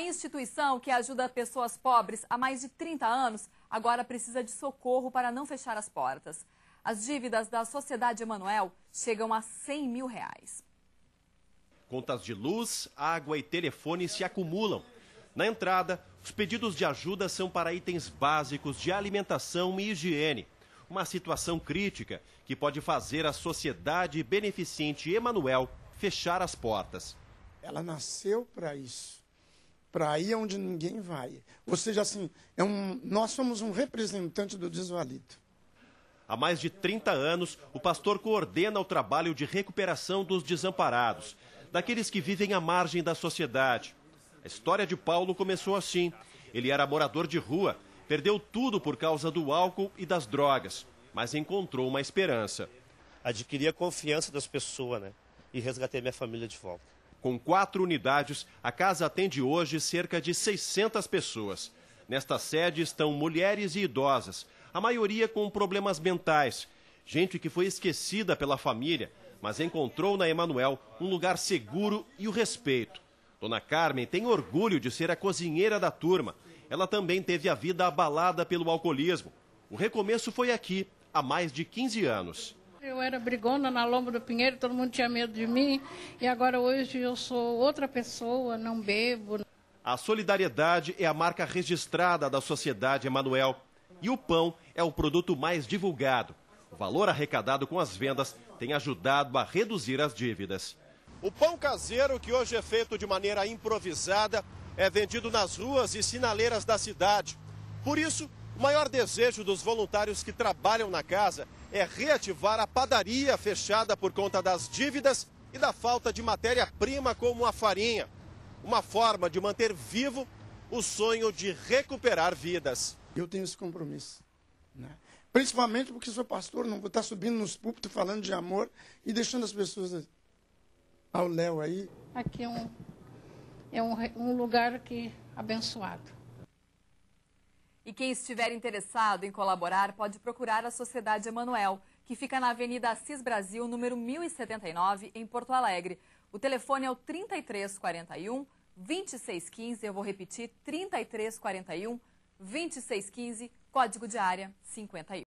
Uma instituição que ajuda pessoas pobres há mais de 30 anos agora precisa de socorro para não fechar as portas. As dívidas da Sociedade Emanuel chegam a 100 mil reais. Contas de luz, água e telefone se acumulam. Na entrada, os pedidos de ajuda são para itens básicos de alimentação e higiene. Uma situação crítica que pode fazer a Sociedade Beneficente Emanuel fechar as portas. Ela nasceu para isso para aí é onde ninguém vai. Ou seja, assim, é um, nós somos um representante do desvalido. Há mais de 30 anos, o pastor coordena o trabalho de recuperação dos desamparados, daqueles que vivem à margem da sociedade. A história de Paulo começou assim. Ele era morador de rua, perdeu tudo por causa do álcool e das drogas, mas encontrou uma esperança. Adquiri a confiança das pessoas, né? E resgatei minha família de volta. Com quatro unidades, a casa atende hoje cerca de 600 pessoas. Nesta sede estão mulheres e idosas, a maioria com problemas mentais, gente que foi esquecida pela família, mas encontrou na Emanuel um lugar seguro e o respeito. Dona Carmen tem orgulho de ser a cozinheira da turma. Ela também teve a vida abalada pelo alcoolismo. O recomeço foi aqui, há mais de 15 anos. Eu era brigona na Lomba do Pinheiro, todo mundo tinha medo de mim. E agora hoje eu sou outra pessoa, não bebo. A solidariedade é a marca registrada da Sociedade Emanuel. E o pão é o produto mais divulgado. O valor arrecadado com as vendas tem ajudado a reduzir as dívidas. O pão caseiro, que hoje é feito de maneira improvisada, é vendido nas ruas e sinaleiras da cidade. Por isso, o maior desejo dos voluntários que trabalham na casa é reativar a padaria fechada por conta das dívidas e da falta de matéria-prima como a farinha. Uma forma de manter vivo o sonho de recuperar vidas. Eu tenho esse compromisso. Né? Principalmente porque sou pastor, não vou estar tá subindo nos púlpitos falando de amor e deixando as pessoas ao léu aí. Aqui é um, é um, um lugar que abençoado. E quem estiver interessado em colaborar pode procurar a Sociedade Emanuel, que fica na Avenida Assis Brasil, número 1079, em Porto Alegre. O telefone é o 3341 2615, eu vou repetir, 3341 2615, código de área 51.